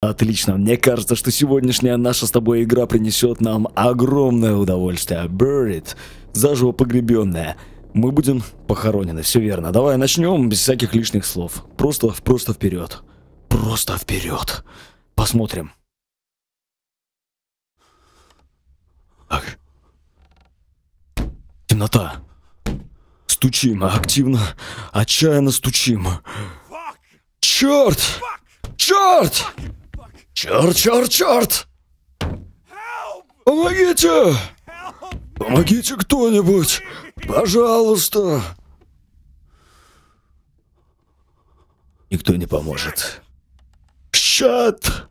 Отлично, мне кажется, что сегодняшняя наша с тобой игра принесет нам огромное удовольствие. Buried, заживо погребенная. Мы будем похоронены, все верно. Давай начнем без всяких лишних слов. Просто, просто вперед. Просто вперед. Посмотрим. Так. Темнота. Стучим, активно, отчаянно стучим. Черт! Черт! «Черт, черт, черт! Помогите! Помогите кто-нибудь! Пожалуйста!» Никто не поможет. «Щет!»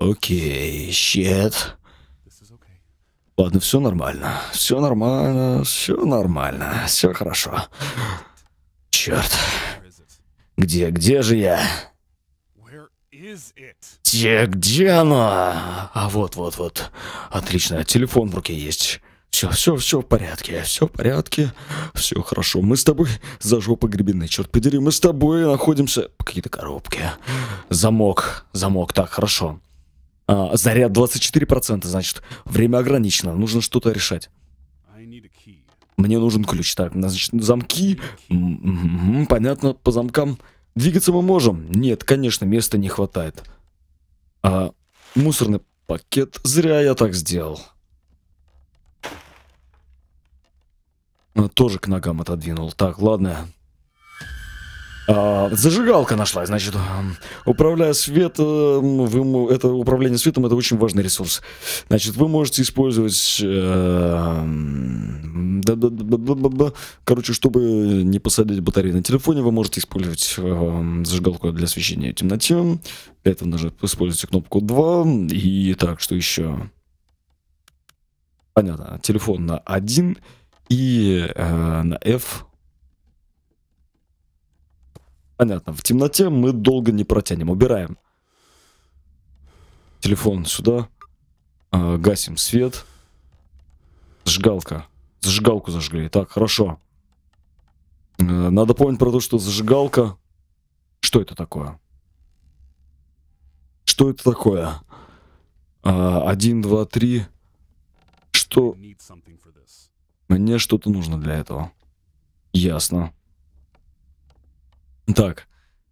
Окей, щет. Ладно, все нормально. Все нормально, все нормально, все хорошо. Черт. Где, где же я? Где, где она? А вот, вот, вот. Отлично, телефон в руке есть. Все, все, все в порядке, все в порядке, все хорошо. Мы с тобой за жопы гребены, черт подери, мы с тобой находимся... Какие-то коробки. Замок, замок, так, хорошо. А, заряд 24%, значит, время ограничено, нужно что-то решать. Мне нужен ключ. Так, значит, замки. понятно, по замкам Двигаться мы можем? Нет, конечно, места не хватает. А мусорный пакет... Зря я так сделал. Тоже к ногам отодвинул. Так, ладно. А, зажигалка нашла. значит, управляя светом, э, вы, это управление светом это очень важный ресурс. Значит, вы можете использовать, э, короче, чтобы не посадить батареи на телефоне, вы можете использовать э, зажигалку для освещения в темноте. Для этого даже используйте кнопку 2. И так, что еще? Понятно, телефон на 1 и э, на F Понятно. В темноте мы долго не протянем. Убираем. Телефон сюда. А, гасим свет. Зажигалка. Зажигалку зажгли. Так, хорошо. А, надо помнить про то, что зажигалка... Что это такое? Что это такое? А, один, два, три. Что? Мне что-то нужно для этого. Ясно. Так,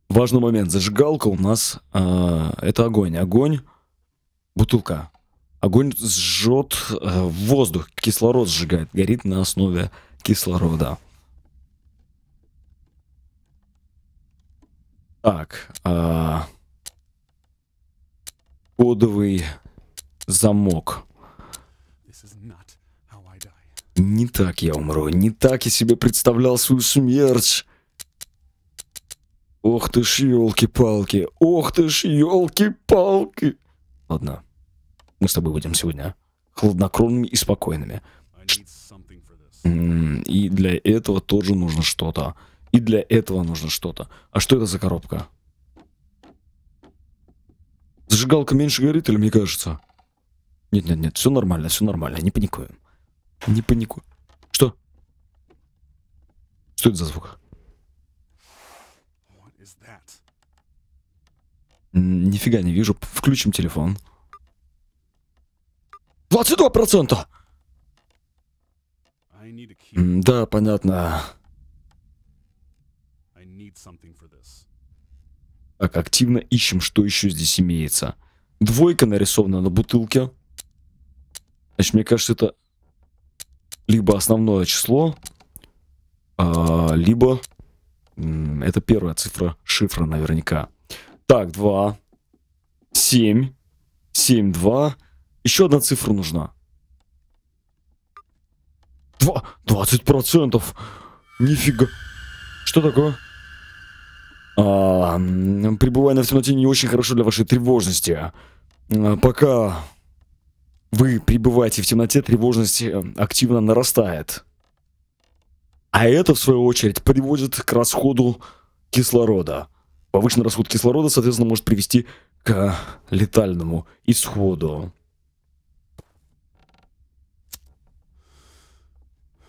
важный момент. Зажигалка у нас э, это огонь. Огонь, бутылка. Огонь сжет э, воздух, кислород сжигает, горит на основе кислорода. Так, э, кодовый замок. Не так я умру, не так я себе представлял свою смерть. Ох ты ж елки-палки, ох ты ж елки-палки. Ладно, мы с тобой будем сегодня а? хладнокровными и спокойными. И для этого тоже нужно что-то. И для этого нужно что-то. А что это за коробка? Зажигалка меньше горит или мне кажется? Нет-нет-нет, все нормально, все нормально, не паникуем. Не паникуем. Что? Что это за звук? Нифига не вижу. Включим телефон. 22%! Да, понятно. Так, активно ищем, что еще здесь имеется. Двойка нарисована на бутылке. Значит, мне кажется, это либо основное число, а, либо это первая цифра шифра наверняка. Так, 2, 7, 7, 2. Еще одна цифра нужна. 2, 20%. Нифига. Что такое? А, пребывание в темноте не очень хорошо для вашей тревожности. А, пока вы пребываете в темноте, тревожность э, активно нарастает. А это, в свою очередь, приводит к расходу кислорода. Повышенный расход кислорода, соответственно, может привести к летальному исходу.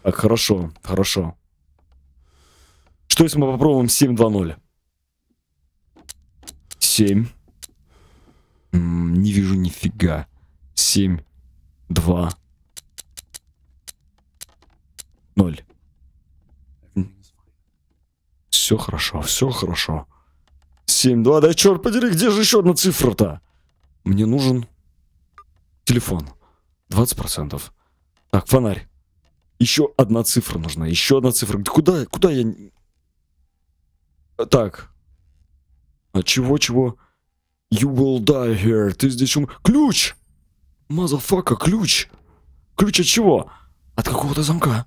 Так, хорошо, хорошо. Что если мы попробуем 7-2-0? 7. М -м, не вижу нифига. 7, 2, 0. Все хорошо, все хорошо. 7-2, да черт подери, где же еще одна цифра-то? Мне нужен телефон. 20%. Так, фонарь. Еще одна цифра нужна, еще одна цифра. Да куда, куда я... Так. А чего-чего? You will die here. Ты здесь ум... Ключ! Мазафака, ключ! Ключ от чего? От какого-то замка.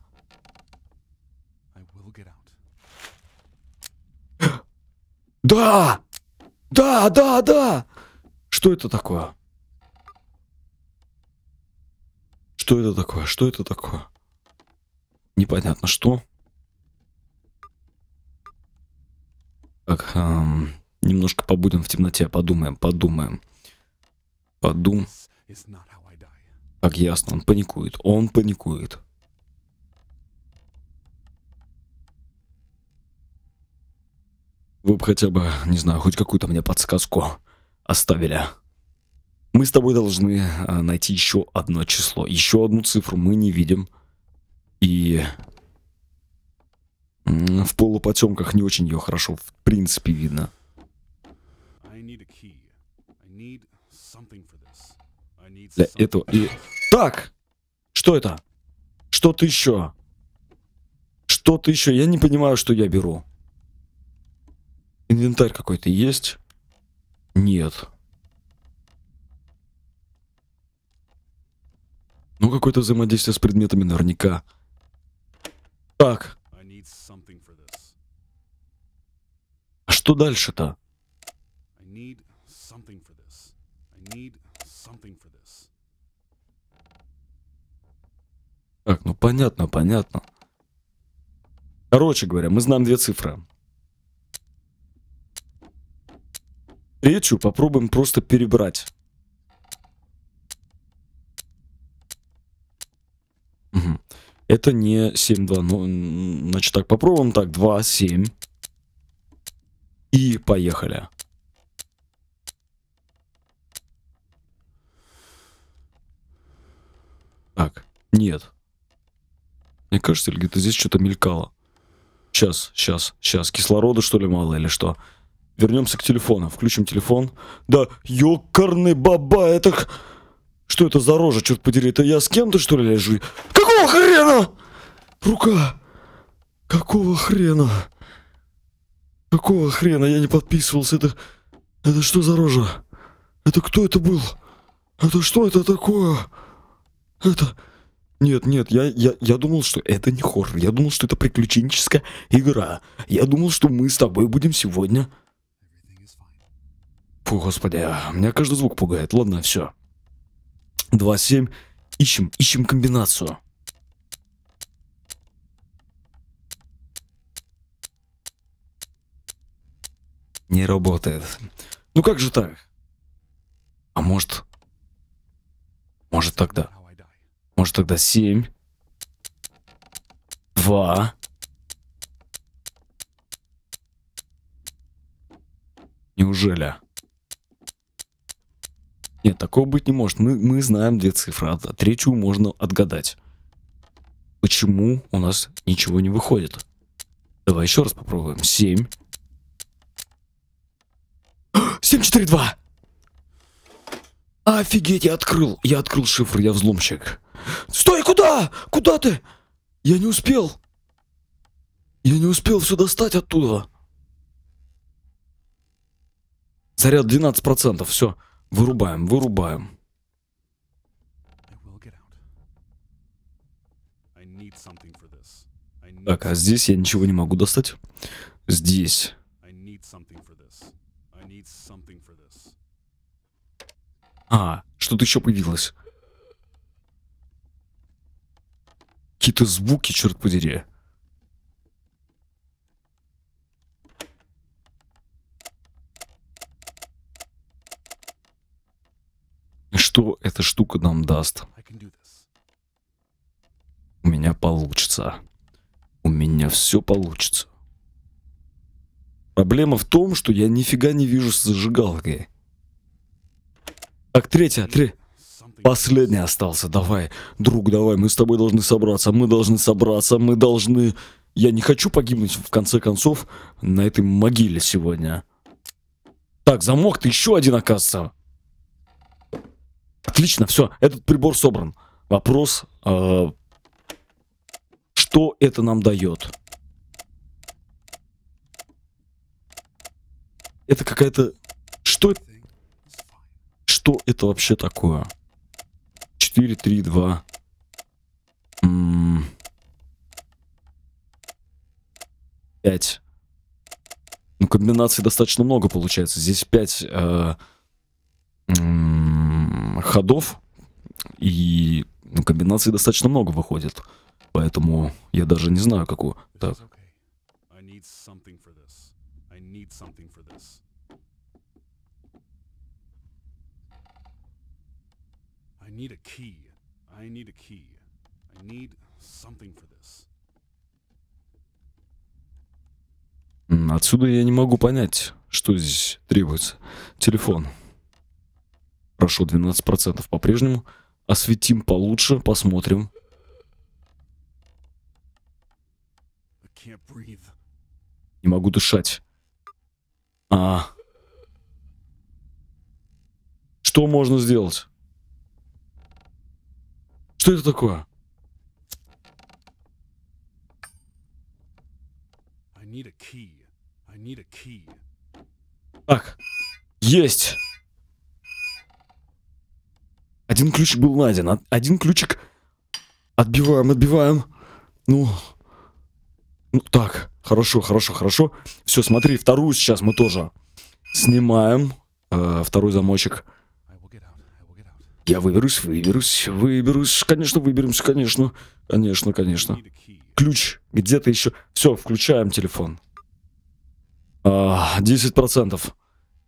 Да! Да, да, да! Что это такое? Что это такое? Что это такое? Непонятно что. Так, эм, немножко побудем в темноте, подумаем, подумаем. Подум. Так, ясно, он паникует, он паникует. Вы бы хотя бы, не знаю, хоть какую-то мне подсказку оставили. Мы с тобой должны а, найти еще одно число. Еще одну цифру мы не видим. И в полупотемках не очень ее хорошо, в принципе, видно. Для этого и... Так! Что это? Что-то еще? Что-то еще? Я не понимаю, что я беру. Инвентарь какой-то есть? Нет. Ну, какое-то взаимодействие с предметами наверняка. Так. А что дальше-то? Так, ну понятно, понятно. Короче говоря, мы знаем две цифры. встречу попробуем просто перебрать. Угу. Это не 7, 2, ну, значит так, попробуем так, 2, 7. И поехали. Так, нет. Мне кажется, или где-то здесь что-то мелькало. Сейчас, сейчас, сейчас. Кислорода, что ли, мало или что? Вернемся к телефону. Включим телефон. Да, ёкарный баба, это... Что это за рожа, черт подери? Это я с кем-то, что ли, лежу? Какого хрена? Рука! Какого хрена? Какого хрена? Я не подписывался. Это... Это что за рожа? Это кто это был? Это что это такое? Это... Нет, нет, я, я, я думал, что это не хоррор. Я думал, что это приключенческая игра. Я думал, что мы с тобой будем сегодня Фу, господи, а, меня каждый звук пугает. Ладно, все. 2-7. Ищем, ищем комбинацию. Не работает. Ну как же так? А может... Может тогда... Может тогда 7. 2. Неужели? Нет, такого быть не может. Мы, мы знаем две цифры, а третью можно отгадать. Почему у нас ничего не выходит? Давай еще раз попробуем. 7. 742! Офигеть, я открыл. Я открыл шифр, я взломщик. Стой, куда? Куда ты? Я не успел. Я не успел все достать оттуда. Заряд 12%, все. Вырубаем, вырубаем. Так, а здесь я ничего не могу достать. Здесь. А, что-то еще появилось. Какие-то звуки, черт подери. что эта штука нам даст? У меня получится. У меня все получится. Проблема в том, что я нифига не вижу с зажигалкой. Так, третья, три. Последний остался, давай. Друг, давай, мы с тобой должны собраться, мы должны собраться, мы должны... Я не хочу погибнуть, в конце концов, на этой могиле сегодня. Так, замок-то еще один, оказывается. Отлично, все, этот прибор собран. Вопрос, э, что это нам дает? Это какая-то... Что, это? что это вообще такое? 4, 3, 2. М -м 5. Ну, комбинаций достаточно много получается. Здесь 5... Э, а, ходов, и ну, комбинаций достаточно много выходит. Поэтому я даже не знаю, какую. Так. Отсюда я не могу понять, что здесь требуется. Телефон. Хорошо, 12% по-прежнему. Осветим получше, посмотрим. Не могу дышать. А. Что можно сделать? Что это такое? Так, есть. Один ключик был найден. А один ключик. Отбиваем, отбиваем. Ну. Ну так. Хорошо, хорошо, хорошо. Все, смотри, вторую сейчас мы тоже снимаем. Э, второй замочек. Я выберусь, выберусь, выберусь. Конечно, выберемся, конечно. Конечно, конечно. Ключ где-то еще. Все, включаем телефон. А, 10%.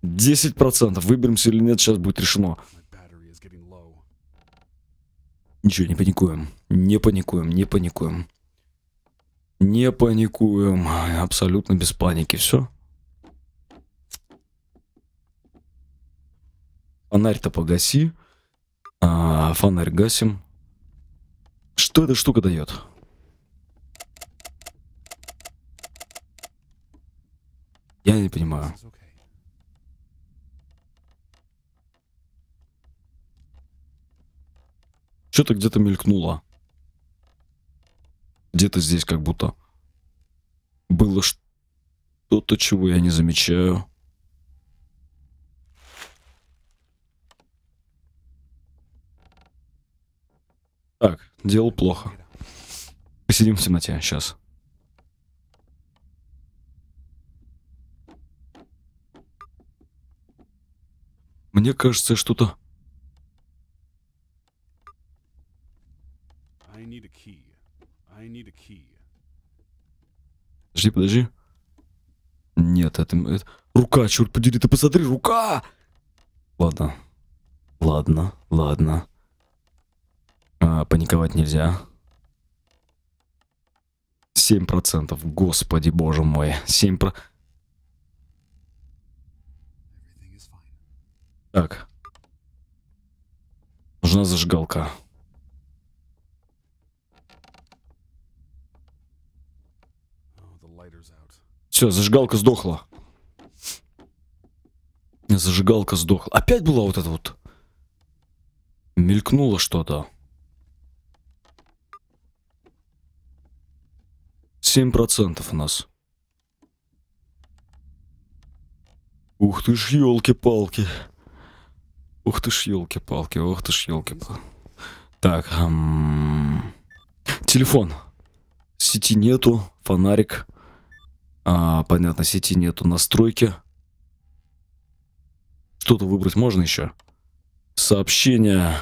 10%. Выберемся или нет, сейчас будет решено. Ничего, не паникуем. Не паникуем, не паникуем. Не паникуем. Абсолютно без паники. Все. Фонарь-то погаси. А, фонарь гасим. Что эта штука дает? Я не понимаю. Что-то где-то мелькнуло. Где-то здесь как будто было что-то, чего я не замечаю. Так, дело плохо. Посидим в темноте сейчас. Мне кажется, что-то Подожди, подожди. Нет, это, это... Рука, черт подери, ты посмотри, рука! Ладно. Ладно, ладно. А, паниковать нельзя. 7%, господи, боже мой. 7%... Про... Так. Нужна зажигалка. Все, зажигалка сдохла. Зажигалка сдохла. Опять была вот эта вот. Мелькнуло что-то. 7% у нас. Ух ты ж, елки-палки. Ух ты ж, елки-палки, ух ты ж, елки-палки. Так, эм... телефон. Сети нету, фонарик. А, понятно, сети нету настройки. Что-то выбрать можно еще? Сообщение.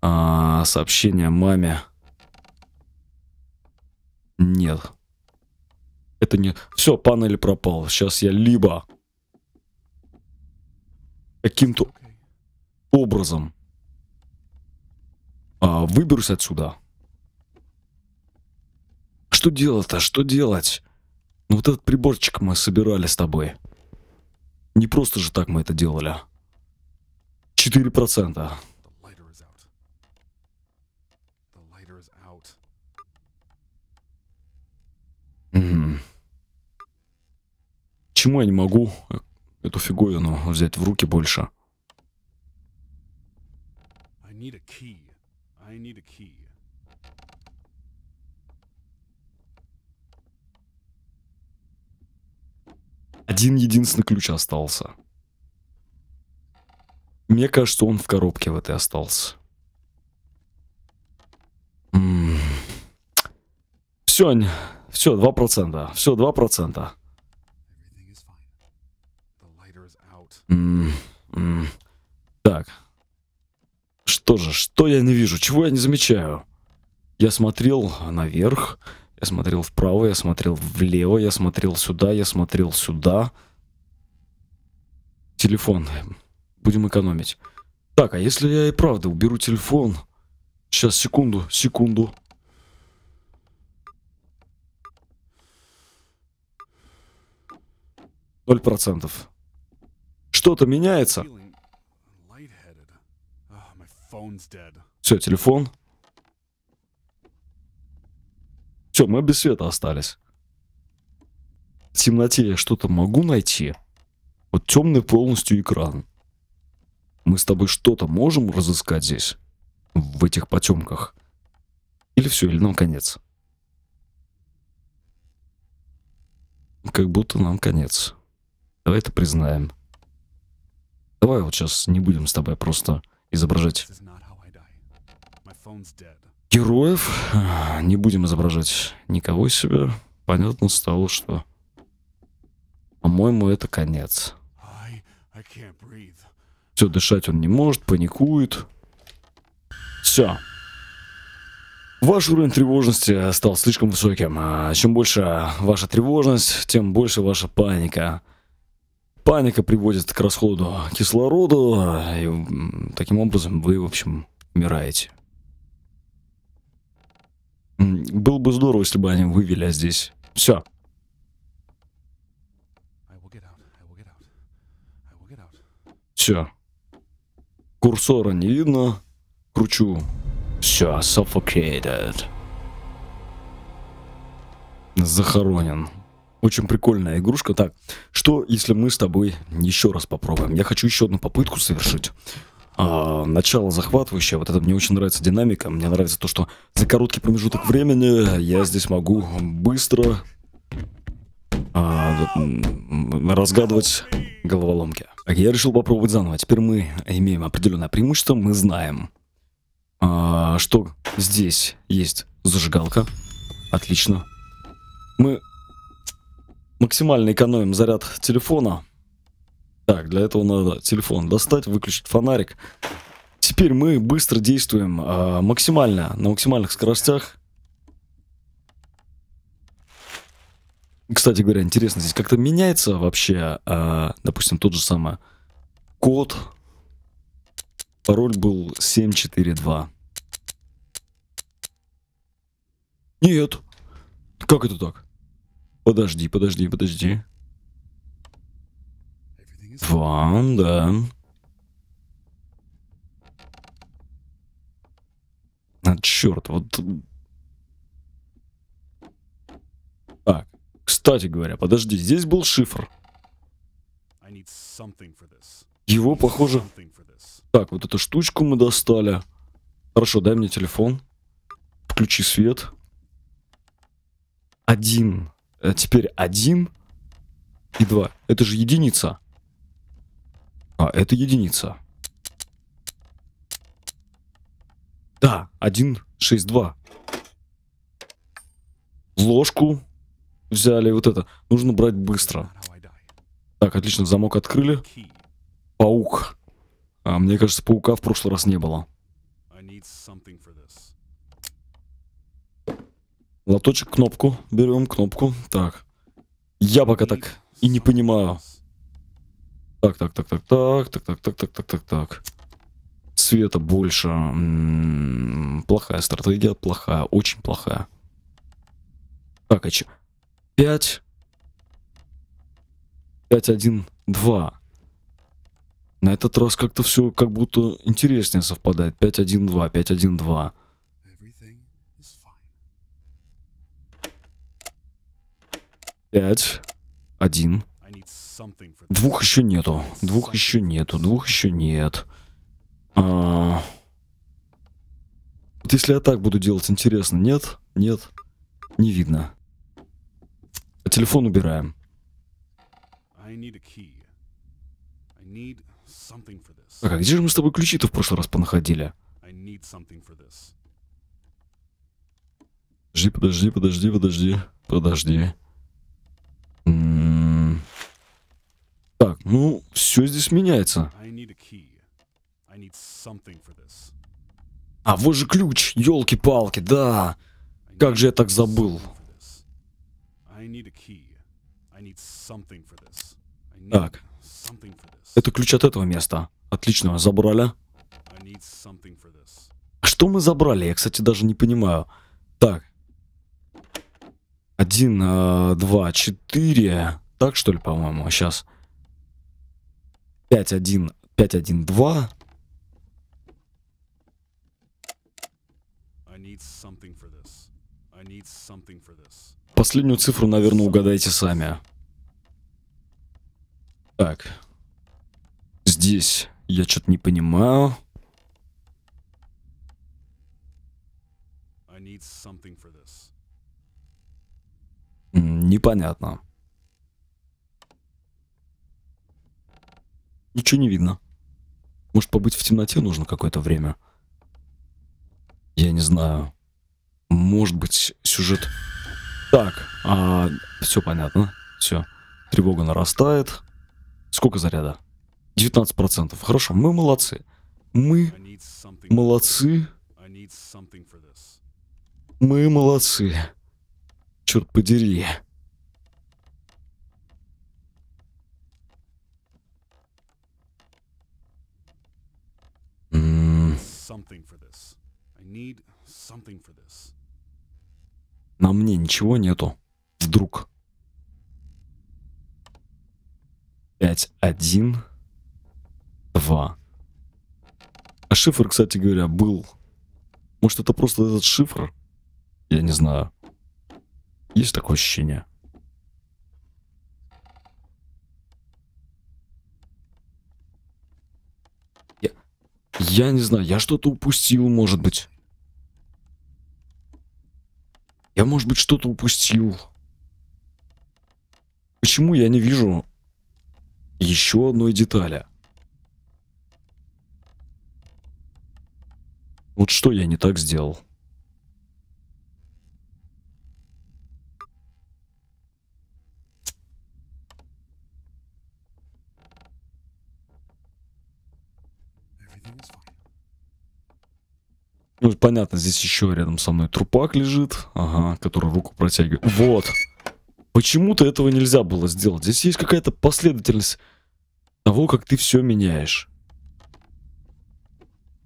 А, сообщение маме. Нет. Это не... Все, панель пропал. Сейчас я либо каким-то образом а, выберусь отсюда. Что делать-то? Что делать? Ну вот этот приборчик мы собирали с тобой. Не просто же так мы это делали. 4%. Угу. Чему я не могу эту фиговину взять в руки больше? I need a key. I need a key. Один единственный ключ остался. Мне кажется, он в коробке в этой остался. Все, все, процента, Все, два процента. Так. Что же, что я не вижу? Чего я не замечаю? Я смотрел наверх. Я смотрел вправо, я смотрел влево, я смотрел сюда, я смотрел сюда. Телефон. Будем экономить. Так, а если я и правда уберу телефон? Сейчас, секунду, секунду. Ноль процентов. Что-то меняется. Oh, Все, телефон. Все, мы без света остались. В темноте я что-то могу найти? Вот темный полностью экран. Мы с тобой что-то можем разыскать здесь? В этих потемках? Или все, или нам конец? Как будто нам конец. Давай это признаем. Давай вот сейчас не будем с тобой просто изображать Героев э, не будем изображать никого из себя. Понятно стало, что, по-моему, это конец. Все, дышать он не может, паникует. Все. Ваш уровень тревожности стал слишком высоким. А, чем больше ваша тревожность, тем больше ваша паника. Паника приводит к расходу кислорода, и таким образом вы, в общем, умираете. Было бы здорово, если бы они вывели а здесь. Все. Все. Курсора не видно. Кручу. Все, suffocated. Захоронен. Очень прикольная игрушка. Так, что если мы с тобой еще раз попробуем? Я хочу еще одну попытку совершить. А, начало захватывающее. Вот это мне очень нравится динамика. Мне нравится то, что за короткий промежуток времени я здесь могу быстро а, разгадывать головоломки. я решил попробовать заново. Теперь мы имеем определенное преимущество. Мы знаем, а, что здесь есть зажигалка. Отлично. Мы максимально экономим заряд телефона. Так, для этого надо телефон достать, выключить фонарик. Теперь мы быстро действуем э, максимально, на максимальных скоростях. Кстати говоря, интересно, здесь как-то меняется вообще, э, допустим, тот же самый код. Пароль был 742. Нет. Как это так? Подожди, подожди, подожди. Два, да. А, черт, вот... Так, кстати говоря, подожди, здесь был шифр. Его, похоже... Так, вот эту штучку мы достали. Хорошо, дай мне телефон. Включи свет. Один. А теперь один и два. Это же единица. А, это единица. Да, 1,62. Ложку взяли, вот это. Нужно брать быстро. Так, отлично, замок открыли. Паук. А, мне кажется, паука в прошлый раз не было. Лоточек, кнопку. Берем кнопку. Так. Я пока так и не понимаю. Так, так, так, так, так, так, так, так, так, так, так, так. Света больше. М -м, плохая стратегия, плохая, очень плохая. Так, а че? 5. 5, 1, 2. На этот раз как-то все как будто интереснее совпадает. 5, 1, 2, 5, 1, 2. Пять, один, Двух еще нету. Двух еще нету. Двух еще нет. А... Вот если я так буду делать, интересно. Нет? Нет? Не видно. телефон убираем. Так, а где же мы с тобой ключи-то в прошлый раз понаходили? Подожди, подожди, подожди, подожди. Подожди. М так, ну, все здесь меняется. А вот же ключ, елки-палки, да. Как же я так забыл. Так. Это ключ от этого места. Отлично, забрали. А что мы забрали? Я, кстати, даже не понимаю. Так. Один, э, два, четыре. Так, что ли, по-моему? Сейчас. 5.1, 5.1.2. Последнюю цифру, наверное, угадайте сами. Так. Здесь я что-то не понимаю. Непонятно. Ничего не видно. Может, побыть в темноте нужно какое-то время? Я не знаю. Может быть, сюжет... Так, а, все понятно. Все. Тревога нарастает. Сколько заряда? 19%. Хорошо, мы молодцы. Мы молодцы. Мы молодцы. Черт подери. something for this. I need something for this. На мне ничего нету. Вдруг. 5, 1, 2. А шифр, кстати говоря, был. Может, это просто этот шифр? Я не знаю. Есть такое ощущение? Я не знаю, я что-то упустил, может быть. Я, может быть, что-то упустил. Почему я не вижу еще одной детали? Вот что я не так сделал. Ну, понятно, здесь еще рядом со мной трупак лежит, ага, который руку протягивает. Вот. Почему-то этого нельзя было сделать. Здесь есть какая-то последовательность того, как ты все меняешь.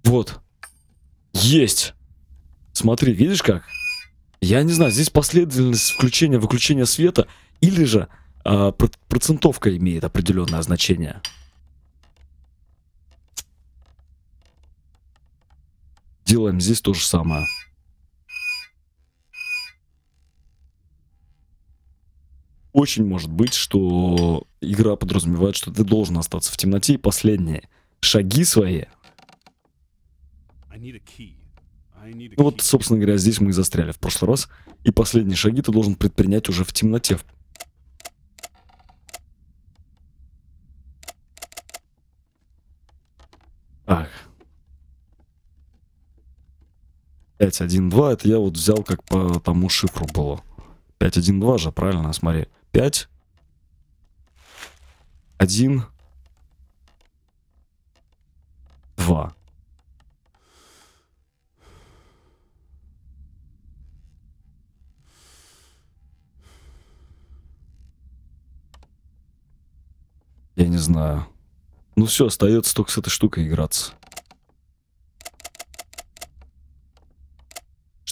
Вот. Есть. Смотри, видишь как? Я не знаю, здесь последовательность включения-выключения света или же э, процентовка имеет определенное значение. Делаем здесь то же самое. Очень может быть, что игра подразумевает, что ты должен остаться в темноте. И последние шаги свои. Ну вот, собственно говоря, здесь мы и застряли в прошлый раз. И последние шаги ты должен предпринять уже в темноте, Ах. 5.1.2 это я вот взял как по тому шифру было. 5.1.2 же, правильно, смотри. 5, 1, 2. Я не знаю. Ну все, остается только с этой штукой играться.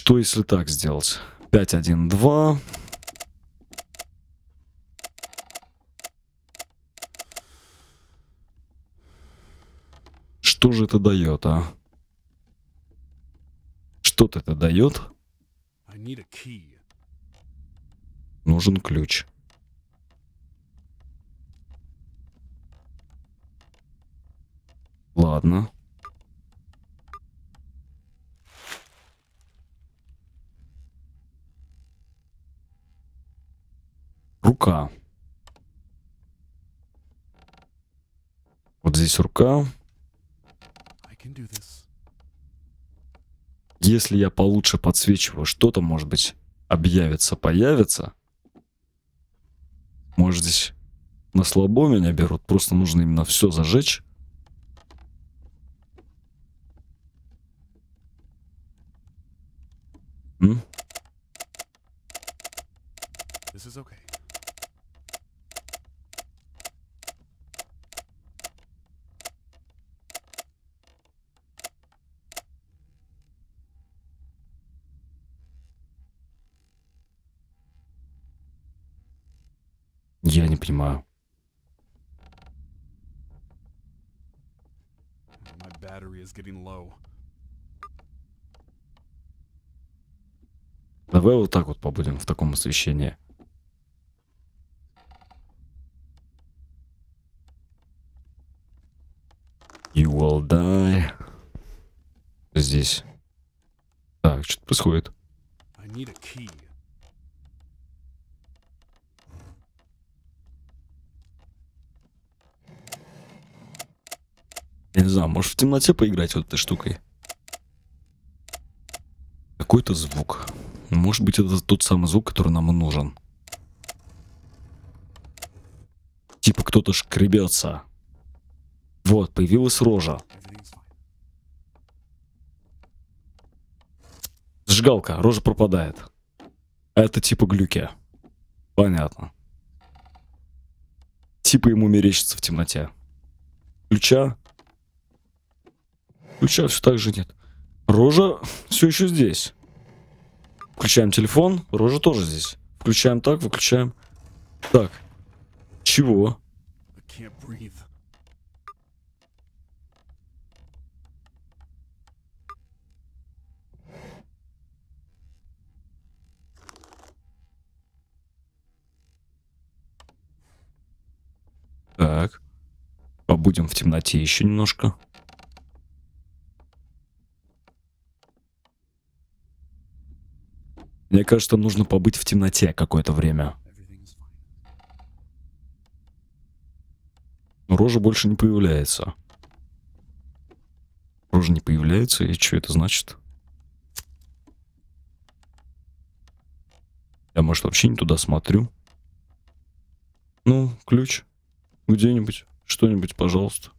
Что если так сделать? 5, 1, 2. Что же это дает, а? Что-то это дает? Нужен ключ. Ладно. Рука. Вот здесь рука. Если я получше подсвечиваю, что-то, может быть, объявится, появится. Может, здесь на слабо меня берут. Просто нужно именно все зажечь. This is okay. Я не понимаю. Давай вот так вот побудем в таком освещении. You will die. Здесь. Так, что-то происходит. I need a key. Я не знаю, может в темноте поиграть вот этой штукой? Какой-то звук. Может быть это тот самый звук, который нам и нужен. Типа кто-то шкребется. Вот, появилась рожа. Сжигалка. рожа пропадает. А это типа глюки. Понятно. Типа ему мерещится в темноте. Ключа Ключа все так же нет. Рожа все еще здесь. Включаем телефон, рожа тоже здесь. Включаем так, выключаем. Так. Чего? Так. Побудем в темноте еще немножко. Мне кажется, нужно побыть в темноте какое-то время. Но рожа больше не появляется. Рожа не появляется, и что это значит? Я, может, вообще не туда смотрю? Ну, ключ. Где-нибудь. Что-нибудь, пожалуйста.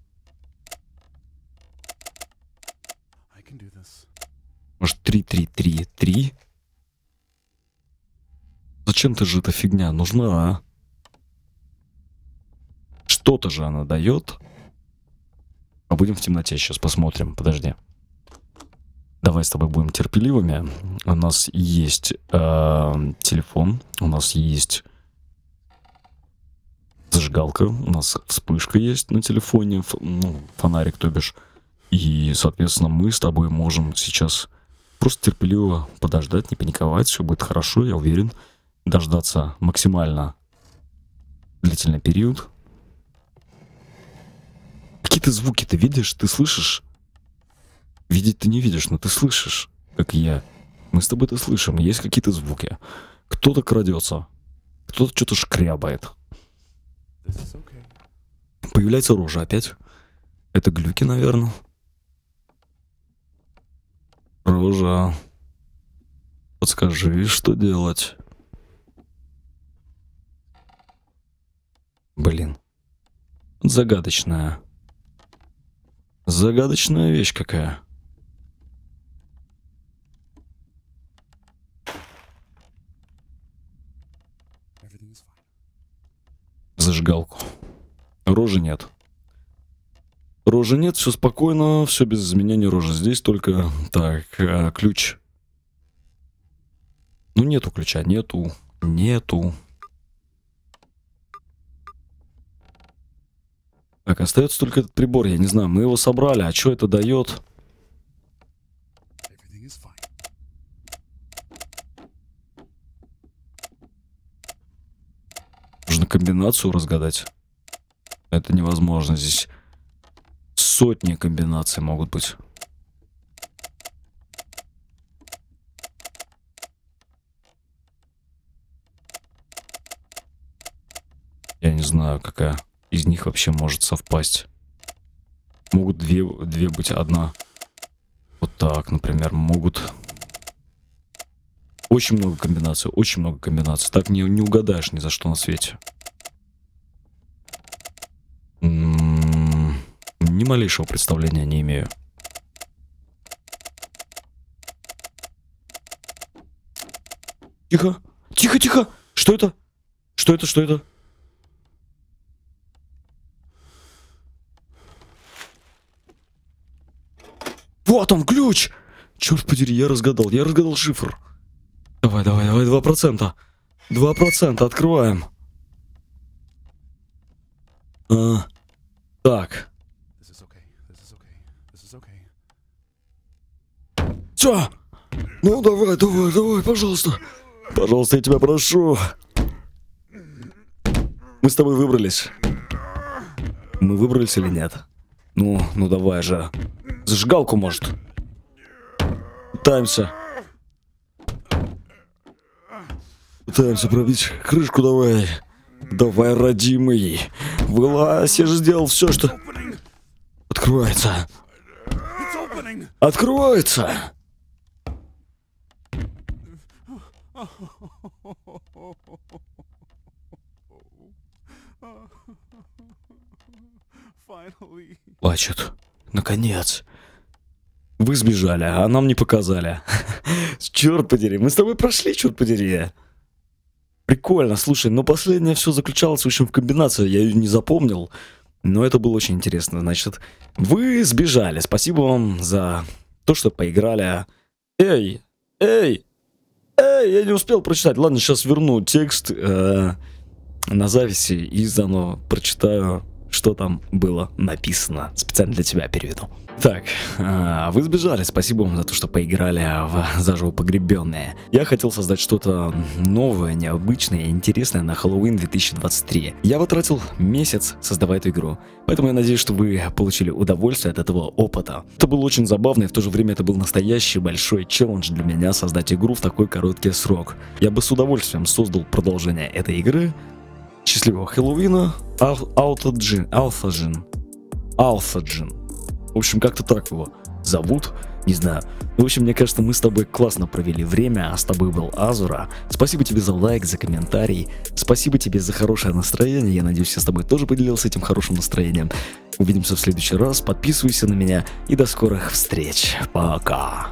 Может, 3-3-3-3? Зачем-то же эта фигня нужна, а? Что-то же она дает. А будем в темноте сейчас, посмотрим. Подожди. Давай с тобой будем терпеливыми. У нас есть э, телефон, у нас есть зажигалка, у нас вспышка есть на телефоне, ну, фонарик, то бишь. И, соответственно, мы с тобой можем сейчас просто терпеливо подождать, не паниковать, все будет хорошо, я уверен дождаться максимально длительный период. Какие ты звуки ты видишь, ты слышишь? Видеть ты не видишь, но ты слышишь, как я. Мы с тобой это слышим, есть какие-то звуки. Кто-то крадется, кто-то что-то шкрябает. Okay. Появляется рожа опять. Это глюки, наверное. Рожа. Подскажи, что делать? Блин. Загадочная. Загадочная вещь какая. Зажигалку. Рожи нет. Рожи нет, все спокойно, все без изменений рожи. Здесь только... Так, э, ключ. Ну нету ключа, нету, нету. Так, остается только этот прибор, я не знаю. Мы его собрали, а что это дает? Нужно комбинацию разгадать. Это невозможно. Здесь сотни комбинаций могут быть. Я не знаю, какая из них вообще может совпасть. Могут две, две быть одна. Вот так, например, могут... Очень много комбинаций, очень много комбинаций. Так не, не угадаешь ни за что на свете. М м-м, -м ни малейшего представления не имею. Тихо, тихо, тихо! Что это? Что это, что это? Вот он, ключ! Черт подери, я разгадал, я разгадал шифр. Давай, давай, давай, 2%. 2% открываем. А, так. Все! Ну давай, давай, давай, пожалуйста. Пожалуйста, я тебя прошу. Мы с тобой выбрались. Мы выбрались или нет? Ну, ну давай же. Зажигалку, может. Пытаемся. Пытаемся пробить крышку, давай. Давай, родимый. Вылазь, я же сделал все, что... Открывается. Открывается. Плачет. Наконец. Вы сбежали, а нам не показали. черт подери, мы с тобой прошли, черт подери. Прикольно, слушай, но последнее все заключалось, в общем, в комбинации, я ее не запомнил. Но это было очень интересно, значит. Вы сбежали, спасибо вам за то, что поиграли. Эй, эй, эй, я не успел прочитать. Ладно, сейчас верну текст э, на записи и заново прочитаю что там было написано. Специально для тебя переведу. Так, а, вы сбежали, спасибо вам за то, что поиграли в заживо погребенные. Я хотел создать что-то новое, необычное и интересное на Хэллоуин 2023. Я потратил месяц, создавая эту игру, поэтому я надеюсь, что вы получили удовольствие от этого опыта. Это было очень забавно и в то же время это был настоящий большой челлендж для меня создать игру в такой короткий срок. Я бы с удовольствием создал продолжение этой игры, Счастливого Хэллоуина. Алфаджин. Алфаджин. Алфаджин. В общем, как-то так его зовут. Не знаю. Ну, в общем, мне кажется, мы с тобой классно провели время, а с тобой был Азура. Спасибо тебе за лайк, за комментарий. Спасибо тебе за хорошее настроение. Я надеюсь, я с тобой тоже поделился этим хорошим настроением. Увидимся в следующий раз. Подписывайся на меня и до скорых встреч. Пока.